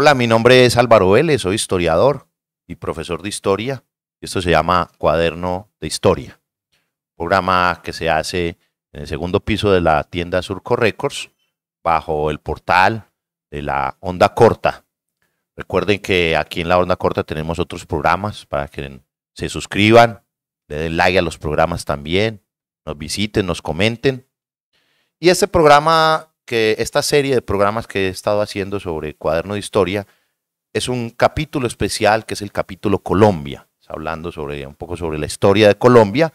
Hola, mi nombre es Álvaro Vélez, soy historiador y profesor de historia. Esto se llama Cuaderno de Historia, programa que se hace en el segundo piso de la tienda Surco Records, bajo el portal de la Onda Corta. Recuerden que aquí en la Onda Corta tenemos otros programas para que se suscriban, le den like a los programas también, nos visiten, nos comenten. Y este programa que esta serie de programas que he estado haciendo sobre cuaderno de historia es un capítulo especial que es el capítulo Colombia, hablando sobre un poco sobre la historia de Colombia.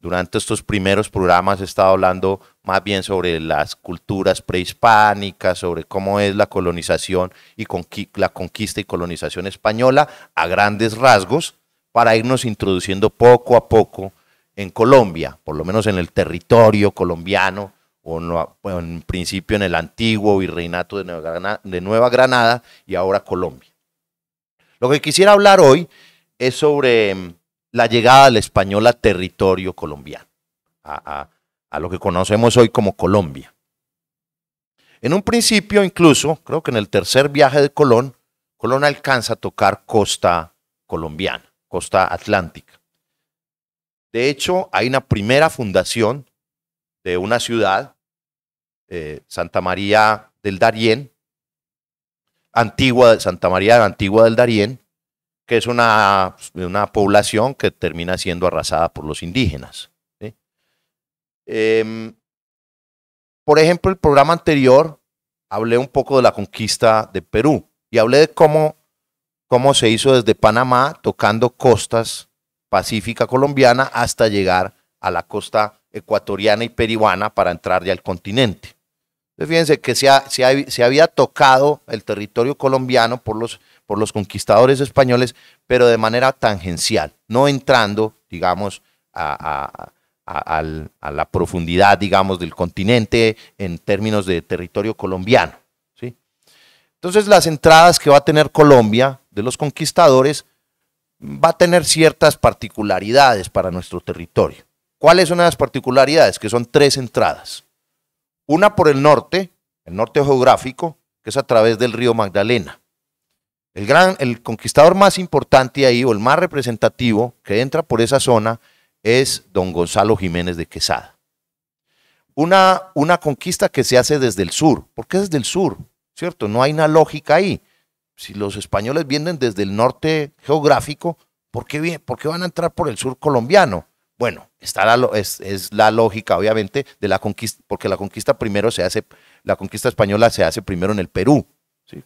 Durante estos primeros programas he estado hablando más bien sobre las culturas prehispánicas, sobre cómo es la colonización y la conquista y colonización española a grandes rasgos para irnos introduciendo poco a poco en Colombia, por lo menos en el territorio colombiano, o en principio en el antiguo virreinato de Nueva, Granada, de Nueva Granada y ahora Colombia. Lo que quisiera hablar hoy es sobre mm, la llegada del español a territorio colombiano, a lo que conocemos hoy como Colombia. En un principio, incluso, creo que en el tercer viaje de Colón, Colón alcanza a tocar costa colombiana, costa atlántica. De hecho, hay una primera fundación de una ciudad eh, Santa María del Darién, antigua, Santa María Antigua del Darién, que es una, pues, una población que termina siendo arrasada por los indígenas. Em, por ejemplo, el programa anterior hablé un poco de la conquista de Perú y hablé de cómo, cómo se hizo desde Panamá, tocando costas pacífica colombiana, hasta llegar a la costa ecuatoriana y peruana para entrar ya al continente. Entonces, fíjense que se, se, había tocado el territorio colombiano por los, conquistadores españoles, pero de manera tangencial, no entrando, digamos, a, a la profundidad, digamos, del continente en términos de territorio colombiano. ¿sí? Entonces, las entradas que va a tener Colombia de los conquistadores va a tener ciertas particularidades para nuestro territorio. ¿Cuáles son las particularidades? Que son tres entradas. Una por el norte, el norte geográfico, que es a través del río Magdalena. El, gran, el conquistador más importante ahí, o el más representativo que entra por esa zona, es don Gonzalo Jiménez de Quesada. Una, una conquista que se hace desde el sur. ¿Por qué desde el sur? ¿Cierto? No hay una lógica ahí. Si los españoles vienen desde el norte geográfico, ¿por qué van a entrar por el sur colombiano? Bueno, está es, la lógica, obviamente, de la conquista, porque la conquista primero se hace, la conquista española se hace primero en el Perú,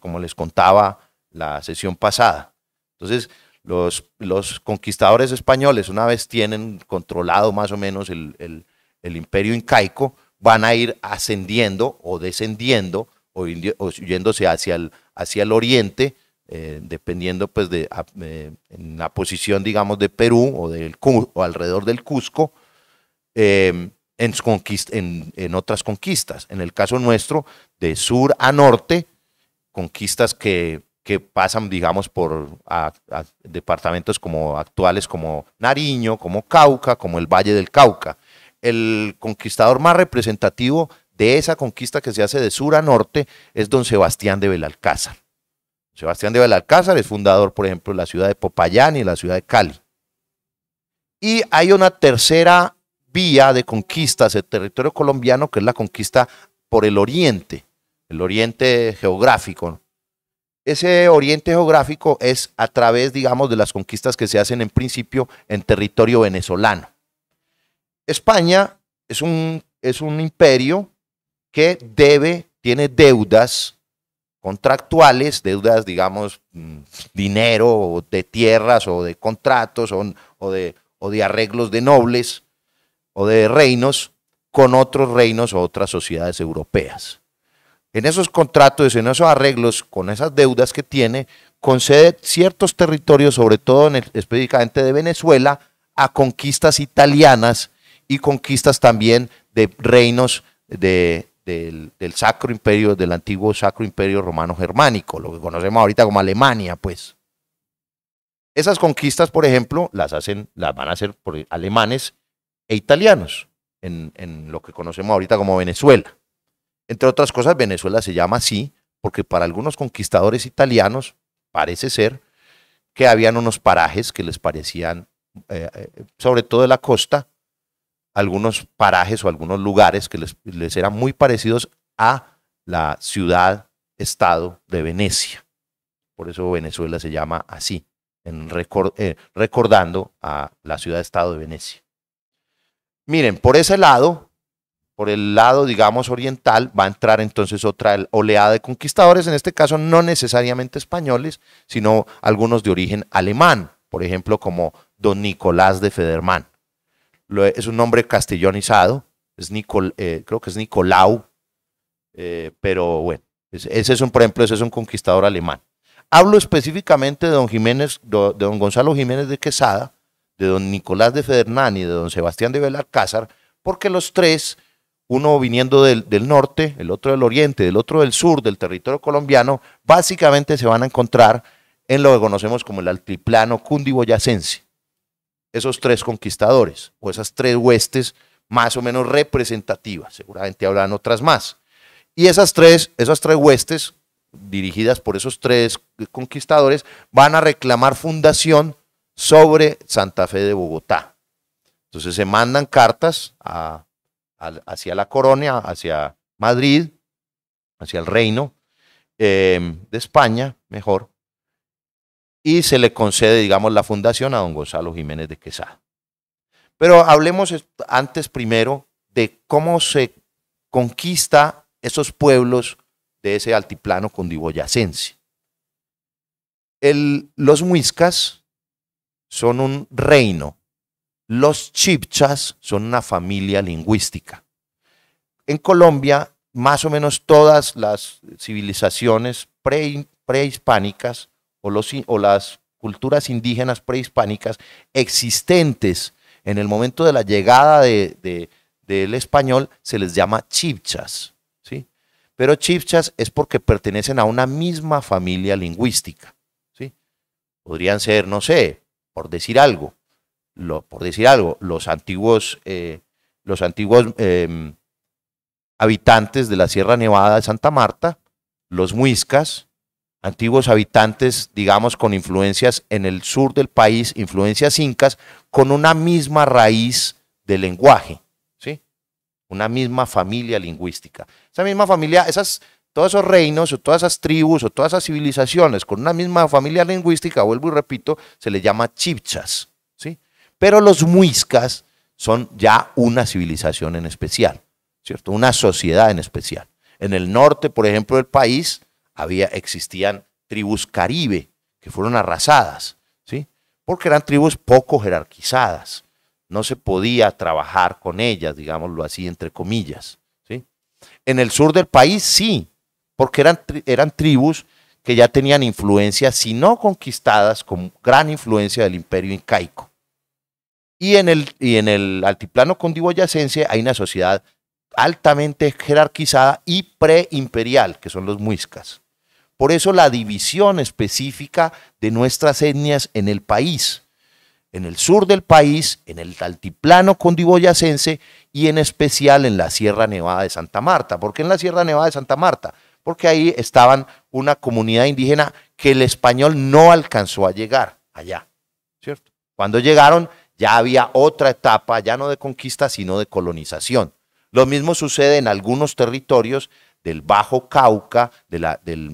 como les contaba la sesión pasada. Entonces, los, los conquistadores españoles, una vez tienen controlado más o menos el, imperio incaico, van a ir ascendiendo o descendiendo o, yéndose hacia el, hacia el oriente, eh, dependiendo pues de eh, la posición digamos de Perú o del alrededor del Cusco em, en, otras conquistas. En el caso nuestro, de sur a norte, conquistas que, pasan, digamos, por departamentos como actuales como Nariño, como Cauca, como el Valle del Cauca. El conquistador más representativo de esa conquista que se hace de sur a norte es don Sebastián de Belalcázar Sebastián de Belalcázar es fundador, por ejemplo, de la ciudad de Popayán y la ciudad de Cali. Y hay una tercera vía de conquistas el territorio colombiano, que es la conquista por el oriente, el oriente geográfico. Ese oriente geográfico es a través, digamos, de las conquistas que se hacen en principio en territorio venezolano. España es un, es un imperio que debe, tiene deudas contractuales, deudas, digamos, mm, dinero, de tierras o de contratos o, de, arreglos de nobles o de reinos con otros reinos o otras sociedades europeas. En esos contratos, en esos arreglos, con esas deudas que tiene, concede ciertos territorios, sobre todo en específicamente de Venezuela, a conquistas italianas y conquistas también de reinos de, del, Sacro Imperio, del antiguo Sacro Imperio Romano Germánico, lo que conocemos ahorita como Alemania, pues. Esas conquistas, por ejemplo, las, hacen, las van a hacer por alemanes e italianos, en, lo que conocemos ahorita como Venezuela. Entre otras cosas, Venezuela se llama así porque para algunos conquistadores italianos parece ser que habían unos parajes que les parecían, eh, eh, sobre todo de la costa, algunos parajes o algunos lugares que les, eran muy parecidos a la ciudad-estado de Venecia. Por eso Venezuela se llama así, en eh, recordando a la ciudad-estado de Venecia. Miren, por ese lado, por el lado, digamos, oriental, va a entrar entonces otra oleada de conquistadores, en este caso no necesariamente españoles, sino algunos de origen alemán, por ejemplo, como don Nicolás de Federman es un nombre castellonizado, es Nicol, eh, creo que es Nicolau, eh, pero bueno, ese es un, por ejemplo, ese es un conquistador alemán. Hablo específicamente de don Jiménez, de don Gonzalo Jiménez de Quesada, de don Nicolás de Federnán y de don Sebastián de Belalcázar, porque los tres, uno viniendo del, norte, el otro del oriente, el otro del sur, del territorio colombiano, básicamente se van a encontrar en lo que conocemos como el altiplano cundiboyacense esos tres conquistadores o esas tres huestes más o menos representativas, seguramente habrán otras más. Y esas tres, esas tres huestes dirigidas por esos tres conquistadores van a reclamar fundación sobre Santa Fe de Bogotá. Entonces se mandan cartas hacia la corona, hacia Madrid, hacia el reino eh, de España, mejor, y se le concede, digamos, la fundación a don Gonzalo Jiménez de Quesada. Pero hablemos antes primero de cómo se conquista esos pueblos de ese altiplano cundiboyacense. los muiscas son un reino, los chipchas son una familia lingüística. En Colombia, más o menos todas las civilizaciones prehispánicas o, las culturas indígenas prehispánicas existentes en el momento de la llegada del español se les llama chipchas. ¿sí? Pero chipchas es porque pertenecen a una misma familia lingüística. ¿sí? Podrían ser, no sé, por decir algo, por decir algo, los antiguos, eh, los antiguos em, habitantes de la Sierra Nevada de Santa Marta, los muiscas, antiguos habitantes, digamos, con influencias en el sur del país, influencias incas, con una misma raíz de lenguaje, ¿sí? Una misma familia lingüística. Esa misma familia, esas, todos esos reinos, o todas esas tribus, o todas esas civilizaciones con una misma familia lingüística, vuelvo y repito, se les llama chipchas, ¿sí? Pero los muiscas son ya una civilización en especial, ¿cierto? Una sociedad en especial. En el norte, por ejemplo, del país, existían tribus caribe que fueron arrasadas, ¿sí? porque eran tribus poco jerarquizadas. No se podía trabajar con ellas, digámoslo así, entre comillas. ¿sí? En el sur del país sí, porque eran, eran tribus que ya tenían influencia, si no conquistadas, con gran influencia del imperio incaico. Y en el, y en el altiplano condiboyacense hay una sociedad altamente jerarquizada y preimperial, que son los muiscas. Por eso la división específica de nuestras etnias en el país, en el sur del país, en el altiplano condiboyacense y en especial en la Sierra Nevada de Santa Marta. ¿Por qué en la Sierra Nevada de Santa Marta? Porque ahí estaban una comunidad indígena que el español no alcanzó a llegar allá, ¿cierto? Cuando llegaron ya había otra etapa, ya no de conquista, sino de colonización. Lo mismo sucede en algunos territorios del Bajo Cauca, de la, del,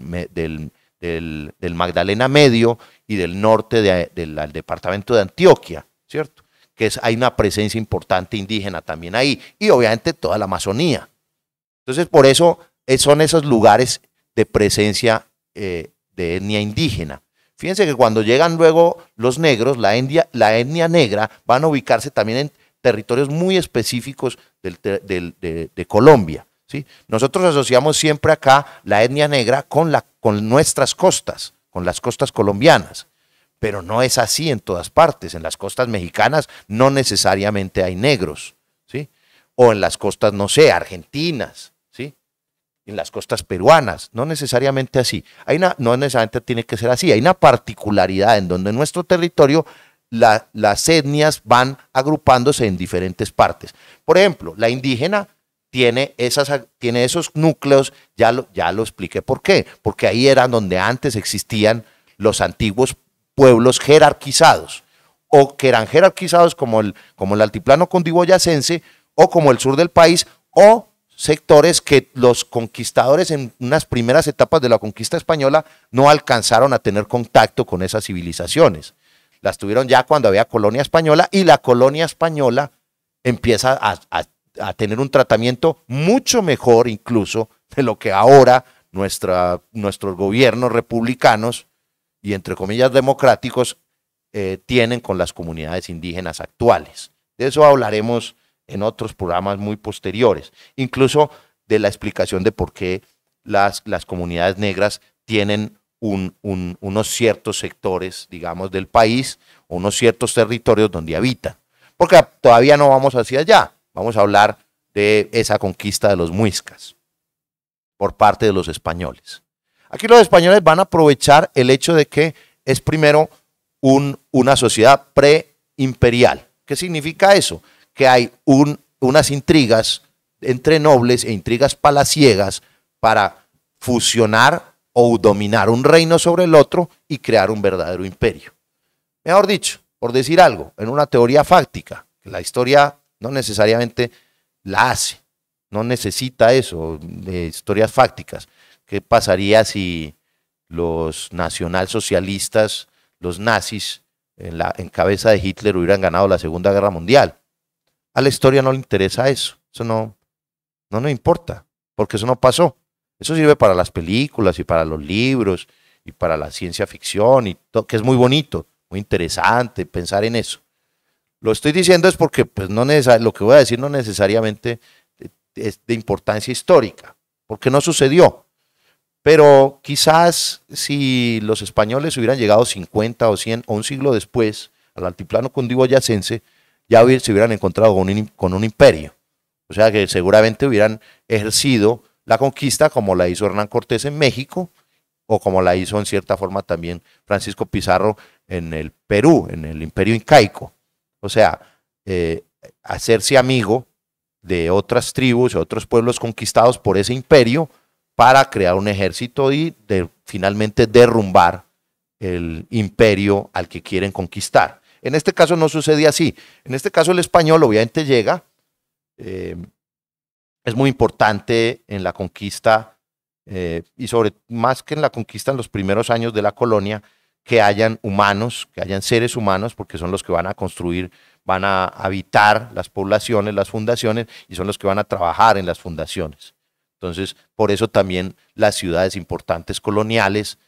Magdalena Medio y del norte del departamento de Antioquia, ¿cierto? Que es, hay una presencia importante indígena también ahí y obviamente toda la Amazonía. Entonces, por eso eh, son esos lugares de presencia eh, de etnia indígena. Fíjense que cuando llegan luego los negros, la, etnia, la etnia negra, van a ubicarse también en territorios muy específicos de, Colombia. Nosotros asociamos siempre acá la etnia negra con, con nuestras costas, con las costas colombianas, pero no es así en todas partes. En las costas mexicanas no necesariamente hay negros, ¿sí? o en las costas, no sé, argentinas, ¿sí? en las costas peruanas, no necesariamente así. Hay no necesariamente tiene que ser así, hay una particularidad en donde en nuestro territorio las etnias van agrupándose en diferentes partes. Por ejemplo, la indígena tiene, esas, tiene esos núcleos, ya lo, ya lo expliqué por qué, porque ahí eran donde antes existían los antiguos pueblos jerarquizados, o que eran jerarquizados como el, como el altiplano condiboyacense, o como el sur del país, o sectores que los conquistadores en unas primeras etapas de la conquista española no alcanzaron a tener contacto con esas civilizaciones. Las tuvieron ya cuando había colonia española y la colonia española empieza a a tener un tratamiento mucho mejor incluso de lo que ahora nuestra, nuestros gobiernos republicanos y entre comillas democráticos eh, tienen con las comunidades indígenas actuales. De eso hablaremos en otros programas muy posteriores, incluso de la explicación de por qué las, las comunidades negras tienen unos ciertos sectores, digamos, del país, unos ciertos territorios donde habitan, porque todavía no vamos hacia allá. Vamos a hablar de esa conquista de los muiscas por parte de los españoles. Aquí los españoles van a aprovechar el hecho de que es primero un, una sociedad preimperial. ¿Qué significa eso? Que hay un, unas intrigas entre nobles e intrigas palaciegas para fusionar o dominar un reino sobre el otro y crear un verdadero imperio. Mejor dicho, por decir algo, en una teoría fáctica, que la historia no necesariamente la hace, no necesita eso, de historias fácticas. ¿Qué pasaría si los nacionalsocialistas, los nazis, en, en cabeza de Hitler hubieran ganado la Segunda Guerra Mundial? A la historia no le interesa eso, eso no, no nos importa, porque eso no pasó. Eso sirve para las películas y para los libros y para la ciencia ficción, y que es muy bonito, muy interesante pensar en eso. Lo estoy diciendo es porque pues, no lo que voy a decir no necesariamente es de importancia histórica, porque no sucedió. Pero quizás si los españoles hubieran llegado 50 o 100 o un siglo después al altiplano cundiboyacense, ya se hubieran encontrado con un, con un imperio. O sea que seguramente hubieran ejercido la conquista como la hizo Hernán Cortés en México o como la hizo en cierta forma también Francisco Pizarro en el Perú, en el imperio incaico. O sea, eh, hacerse amigo de otras tribus, otros pueblos conquistados por ese imperio para crear un ejército y finalmente derrumbar el imperio al que quieren conquistar. En este caso no sucede así. En este caso el español obviamente llega. Eh, es muy importante en la conquista eh, y sobre más que en la conquista en los primeros años de la colonia, que hayan humanos, que hayan seres humanos, porque son los que van a construir, van a habitar las poblaciones, las fundaciones, y son los que van a trabajar en las fundaciones. Entonces, por eso también las ciudades importantes coloniales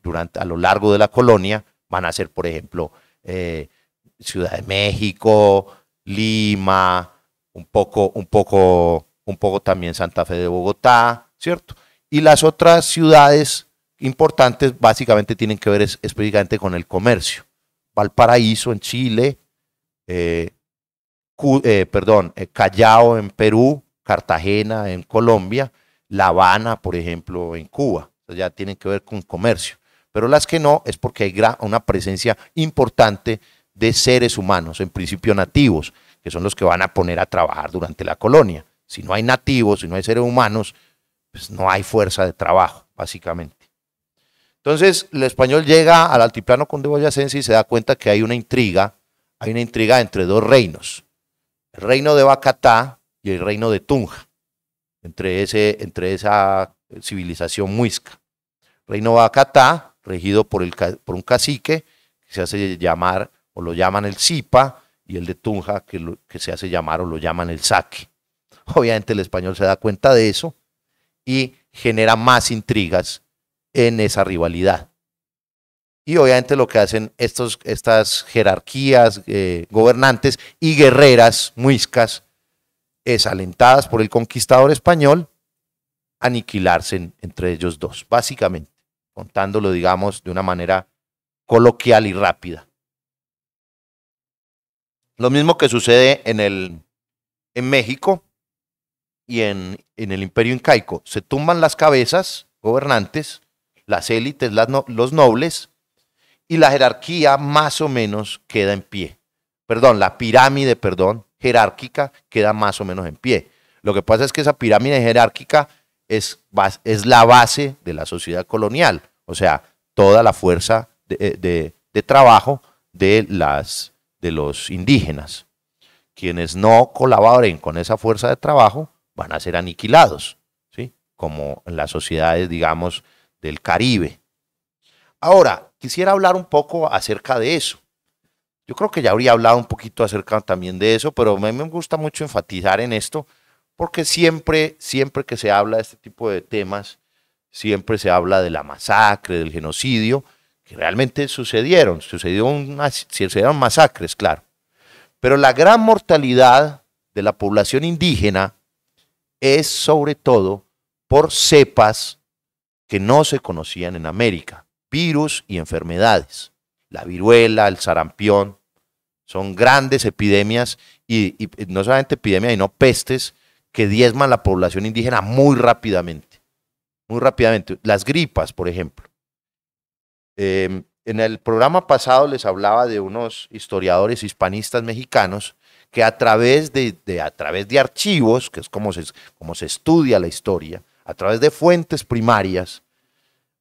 durante, a lo largo de la colonia van a ser, por ejemplo, eh, Ciudad de México, Lima, un poco, un poco, un poco también Santa Fe de Bogotá, ¿cierto? Y las otras ciudades importantes básicamente tienen que ver es, específicamente con el comercio. Valparaíso en Chile, eh, eh, perdón, eh, Callao en Perú, Cartagena en Colombia, La Habana, por ejemplo, en Cuba. ya tienen que ver con comercio. Pero las que no es porque hay una presencia importante de seres humanos, en principio nativos, que son los que van a poner a trabajar durante la colonia. Si no hay nativos, si no hay seres humanos, pues no hay fuerza de trabajo, básicamente. Entonces, el español llega al altiplano con condeboyacense y se da cuenta que hay una intriga, hay una intriga entre dos reinos, el reino de Bacatá y el reino de Tunja, entre, ese, entre esa civilización muisca. Reino de Bacatá, regido por, el, por un cacique que se hace llamar o lo llaman el Zipa, y el de Tunja, que, que se hace llamar o lo llaman el saque. Obviamente el español se da cuenta de eso y genera más intrigas en esa rivalidad. Y obviamente lo que hacen estos, estas jerarquías eh, gobernantes y guerreras muiscas es, alentadas por el conquistador español, aniquilarse entre ellos dos, básicamente, contándolo, digamos, de una manera coloquial y rápida. Lo mismo que sucede en, el, en México y en, en el imperio incaico. Se tumban las cabezas gobernantes las élites, los nobles, y la jerarquía más o menos queda en pie. Perdón, la pirámide, perdón, jerárquica queda más o menos en pie. Lo que pasa es que esa pirámide jerárquica es, es la base de la sociedad colonial, o sea, toda la fuerza eh, de, trabajo de, las, de los indígenas. Quienes no colaboren con esa fuerza de trabajo van a ser aniquilados, ¿sí? como en las sociedades, digamos, del Caribe. Ahora, quisiera hablar un poco acerca de eso. Yo creo que ya habría hablado un poquito acerca también de eso, pero a mí me gusta mucho enfatizar en esto, porque siempre, siempre que se habla de este tipo de temas, siempre se habla de la masacre, del genocidio, que realmente sucedieron, sucedieron masacres, claro. Pero la gran mortalidad de la población indígena es sobre todo por cepas que no se conocían en América, virus y enfermedades. La viruela, el sarampión, son grandes epidemias y, eh, no solamente epidemias, sino pestes que diezman la población indígena muy rápidamente. Muy rápidamente. Las gripas, por ejemplo. Em, en el programa pasado les hablaba de unos historiadores hispanistas mexicanos que a través de, a través de archivos, que es como se estudia la historia, a través de fuentes primarias,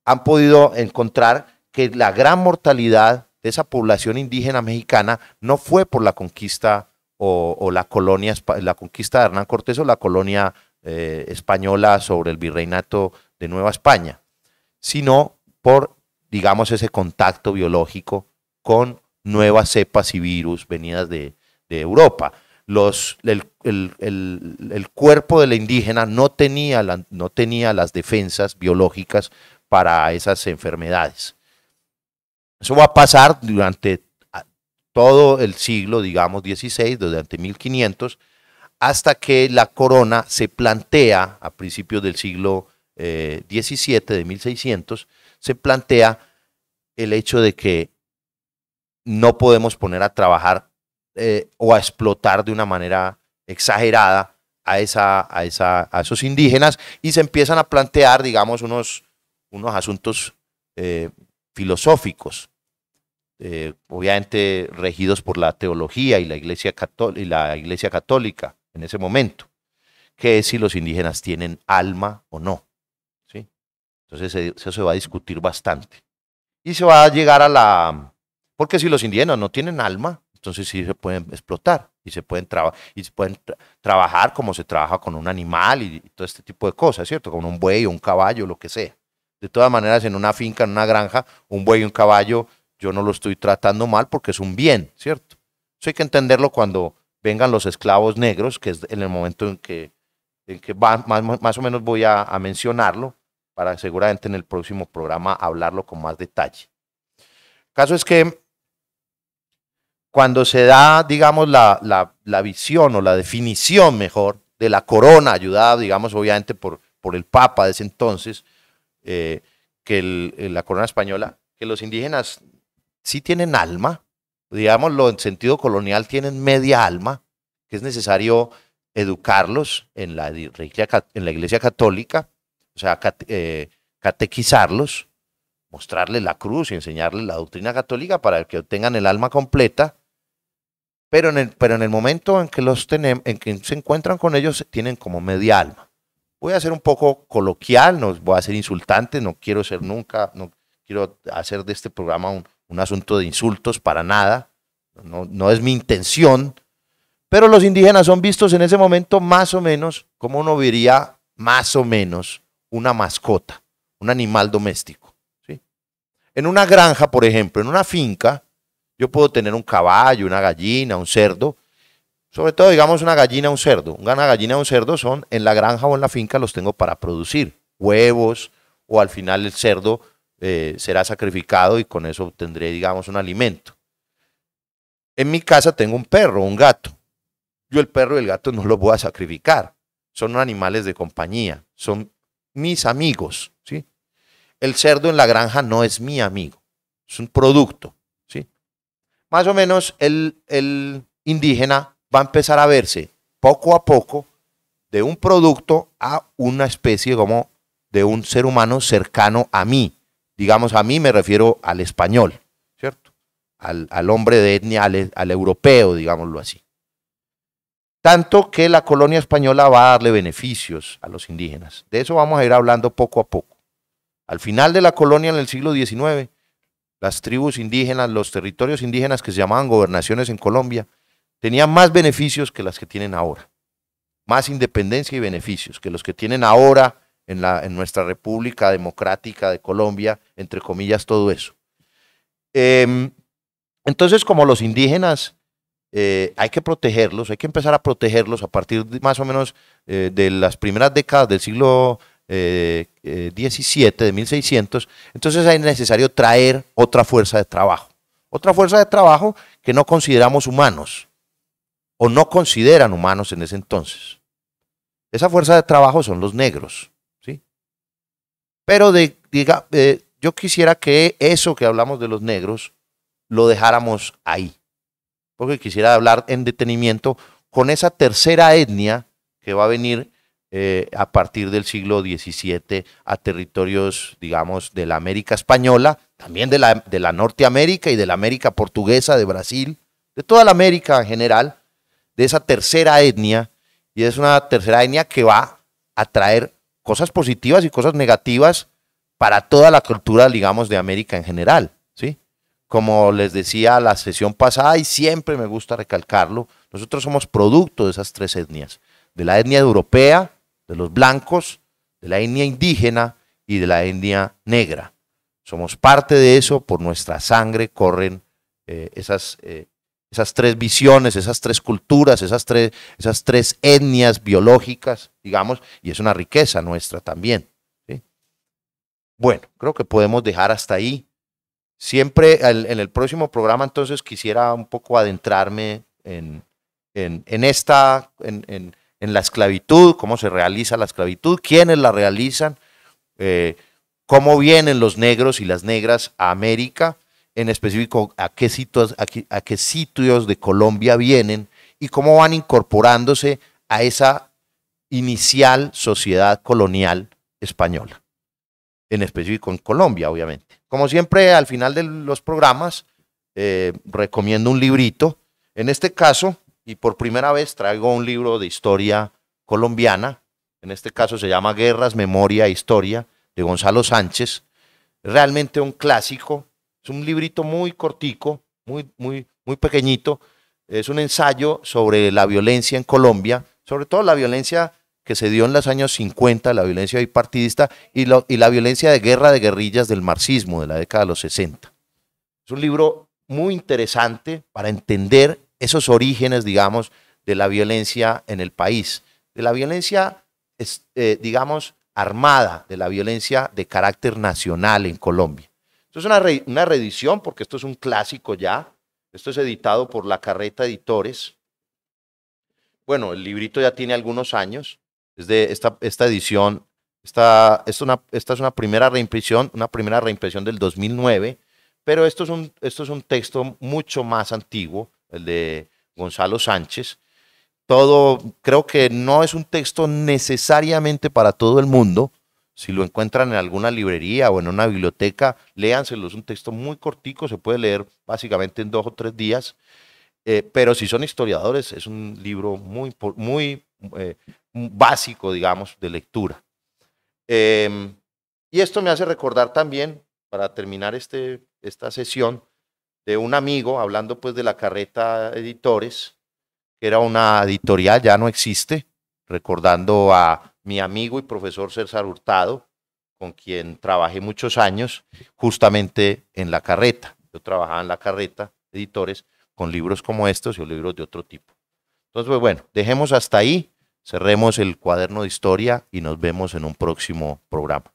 han podido encontrar que la gran mortalidad de esa población indígena mexicana no fue por la conquista o, la colonia, la conquista de Hernán Cortés o la colonia eh, española sobre el virreinato de Nueva España, sino por, digamos, ese contacto biológico con nuevas cepas y virus venidas de Europa el, cuerpo de la indígena no tenía, no tenía las defensas biológicas para esas enfermedades. Eso va a pasar durante ah, todo el siglo, digamos, XVI, durante 1500, hasta que la corona se plantea, a principios del siglo XVII, eh, de 1600, se plantea el hecho de que no podemos poner a trabajar eh, o a explotar de una manera exagerada a, esa, a, esos indígenas y se empiezan a plantear, digamos, unos, unos asuntos eh, filosóficos, eh, obviamente regidos por la teología y la, iglesia la Iglesia Católica en ese momento, que es si los indígenas tienen alma o no. ¿sí? Entonces eso se va a discutir bastante. Y se va a llegar a la... Porque si los indígenas no tienen alma, entonces sí se pueden explotar y se pueden, trabajar como se trabaja con un animal y, todo este tipo de cosas, ¿cierto? Con un buey o un caballo, lo que sea. De todas maneras, en una finca, en una granja, un buey un caballo, yo no lo estoy tratando mal porque es un bien, ¿cierto? Eso hay que entenderlo cuando vengan los esclavos negros, que es en el momento en que, en que más, o menos voy a, a mencionarlo, para seguramente en el próximo programa hablarlo con más detalle. caso es que cuando se da, digamos, la, visión o la definición mejor de la corona, ayudada, digamos, obviamente por, por el Papa de ese entonces, eh, que eh, la corona española, que los indígenas sí tienen alma, digámoslo en sentido colonial, tienen media alma, que es necesario educarlos en la, en la iglesia católica, o sea, eh, catequizarlos, mostrarles la cruz y enseñarles la doctrina católica para que obtengan el alma completa pero en el, pero en el momento en que, los en que se encuentran con ellos, tienen como media alma. Voy a ser un poco coloquial, no voy a ser insultante, no quiero ser nunca, no quiero hacer de este programa un, asunto de insultos para nada, no, es mi intención, pero los indígenas son vistos en ese momento más o menos, como uno vería más o menos una mascota, un animal doméstico. ¿sí? En una granja, por ejemplo, en una finca, yo puedo tener un caballo, una gallina, un cerdo. Sobre todo, digamos, una gallina, un cerdo. Una gallina, un cerdo son en la granja o en la finca los tengo para producir huevos o al final el cerdo eh, será sacrificado y con eso obtendré, digamos, un alimento. En mi casa tengo un perro, un gato. Yo el perro y el gato no los voy a sacrificar. Son animales de compañía, son mis amigos. ¿sí? El cerdo en la granja no es mi amigo, es un producto más o menos el, indígena va a empezar a verse poco a poco de un producto a una especie como de un ser humano cercano a mí. Digamos, a mí me refiero al español, ¿cierto? Al, hombre de etnia, al, al europeo, digámoslo así. Tanto que la colonia española va a darle beneficios a los indígenas. De eso vamos a ir hablando poco a poco. Al final de la colonia en el siglo XIX, las tribus indígenas, los territorios indígenas que se llamaban gobernaciones en Colombia, tenían más beneficios que las que tienen ahora. Más independencia y beneficios que los que tienen ahora en, la, en nuestra República Democrática de Colombia, entre comillas, todo eso. Em, entonces, como los indígenas eh, hay que protegerlos, hay que empezar a protegerlos a partir de, más o menos eh, de las primeras décadas del siglo eh, 17 de 1600, entonces es necesario traer otra fuerza de trabajo. Otra fuerza de trabajo que no consideramos humanos o no consideran humanos en ese entonces. Esa fuerza de trabajo son los negros. ¿sí? Pero diga, eh, yo quisiera que eso que hablamos de los negros lo dejáramos ahí. Porque quisiera hablar en detenimiento con esa tercera etnia que va a venir eh, a partir del siglo XVII a territorios, digamos, de la América española, también de la, de la Norteamérica y de la América portuguesa, de Brasil, de toda la América en general, de esa tercera etnia, y es una tercera etnia que va a traer cosas positivas y cosas negativas para toda la cultura, digamos, de América en general, ¿sí? Como les decía la sesión pasada, y siempre me gusta recalcarlo, nosotros somos producto de esas tres etnias, de la etnia europea, de los blancos, de la etnia indígena y de la etnia negra. Somos parte de eso, por nuestra sangre corren eh, esas, eh, esas tres visiones, esas tres culturas, esas tres, esas tres etnias biológicas, digamos, y es una riqueza nuestra también. Bueno, creo que podemos dejar hasta ahí. Siempre en el próximo programa entonces quisiera un poco adentrarme en, en, esta, en en la esclavitud, cómo se realiza la esclavitud, quiénes la realizan, eh, cómo vienen los negros y las negras a América, en específico a qué, sitios, a, qué, sitios de Colombia vienen y cómo van incorporándose a esa inicial sociedad colonial española, en específico en Colombia, obviamente. Como siempre, al final de los programas, eh, recomiendo un librito. En este caso, y por primera vez traigo un libro de historia colombiana, en este caso se llama Guerras, Memoria e Historia, de Gonzalo Sánchez, realmente un clásico, es un librito muy cortico, muy, muy, muy pequeñito, es un ensayo sobre la violencia en Colombia, sobre todo la violencia que se dio en los años 50, la violencia bipartidista y, y la violencia de guerra de guerrillas del marxismo de la década de los 60. Es un libro muy interesante para entender esos orígenes, digamos, de la violencia en el país, de la violencia, eh, digamos, armada, de la violencia de carácter nacional en Colombia. Esto es una, una reedición, porque esto es un clásico ya, esto es editado por La Carreta Editores. Bueno, el librito ya tiene algunos años, es de esta, esta edición, esta, es una, esta es una primera reimpresión, una primera reimpresión del 2009, pero esto es un, esto es un texto mucho más antiguo, el de Gonzalo Sánchez. Todo, creo que no es un texto necesariamente para todo el mundo. Si lo encuentran en alguna librería o en una biblioteca, léanselo. Es un texto muy cortico, se puede leer básicamente en dos o tres días. Eh, pero si son historiadores, es un libro muy, muy eh, básico, digamos, de lectura. Em, y esto me hace recordar también, para terminar este, esta sesión, de un amigo, hablando pues de la carreta Editores, que era una editorial, ya no existe, recordando a mi amigo y profesor César Hurtado, con quien trabajé muchos años, justamente en la carreta. Yo trabajaba en la carreta Editores con libros como estos y libros de otro tipo. Entonces, pues bueno, dejemos hasta ahí, cerremos el cuaderno de historia y nos vemos en un próximo programa.